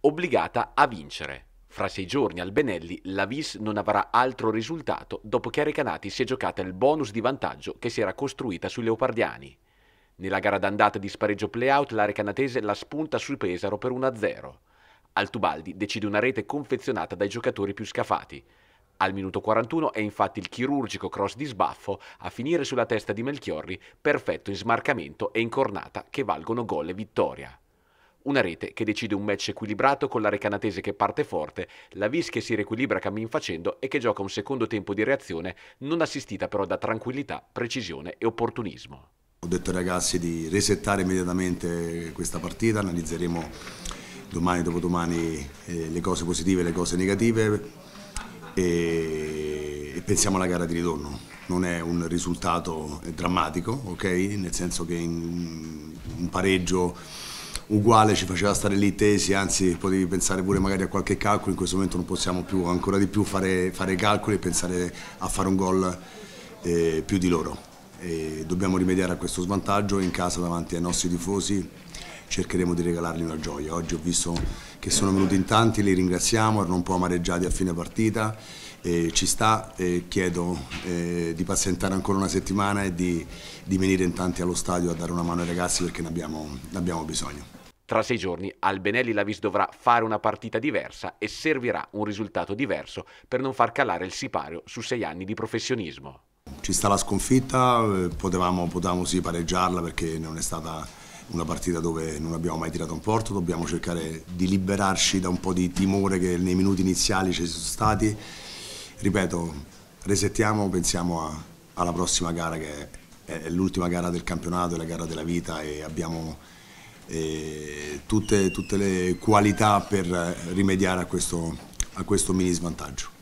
obbligata a vincere. Fra sei giorni al Benelli la Vis non avrà altro risultato dopo che a Recanati si è giocata il bonus di vantaggio che si era costruita sui leopardiani. Nella gara d'andata di spareggio playout la recanatese la spunta sui Pesaro per 1-0. Altubaldi decide una rete confezionata dai giocatori più scafati. Al minuto 41 è infatti il chirurgico cross di sbaffo a finire sulla testa di Melchiorri, perfetto in smarcamento e incornata che valgono gol e vittoria una rete che decide un match equilibrato con la recanatese che parte forte, la Vis che si riequilibra cammin facendo e che gioca un secondo tempo di reazione non assistita però da tranquillità, precisione e opportunismo. Ho detto ai ragazzi di resettare immediatamente questa partita, analizzeremo domani, e dopodomani eh, le cose positive e le cose negative e, e pensiamo alla gara di ritorno non è un risultato eh, drammatico, okay? nel senso che un pareggio uguale ci faceva stare lì tesi, anzi potevi pensare pure magari a qualche calcolo, in questo momento non possiamo più ancora di più fare, fare calcoli e pensare a fare un gol eh, più di loro. E dobbiamo rimediare a questo svantaggio in casa davanti ai nostri tifosi cercheremo di regalargli una gioia. Oggi ho visto che sono venuti in tanti, li ringraziamo, erano un po' amareggiati a fine partita, eh, ci sta e chiedo eh, di pazientare ancora una settimana e di, di, venire in tanti allo stadio a dare una mano ai ragazzi perché ne abbiamo, ne abbiamo bisogno. Tra sei giorni al Benelli Lavis dovrà fare una partita diversa e servirà un risultato diverso per non far calare il sipario su sei anni di professionismo. Ci sta la sconfitta, eh, potevamo, potevamo sì pareggiarla perché non è stata una partita dove non abbiamo mai tirato un porto, dobbiamo cercare di liberarci da un po' di timore che nei minuti iniziali ci sono stati. Ripeto, resettiamo, pensiamo a, alla prossima gara che è, è l'ultima gara del campionato, è la gara della vita e abbiamo... E eh, tutte, tutte le qualità per rimediare a questo, a questo mini svantaggio.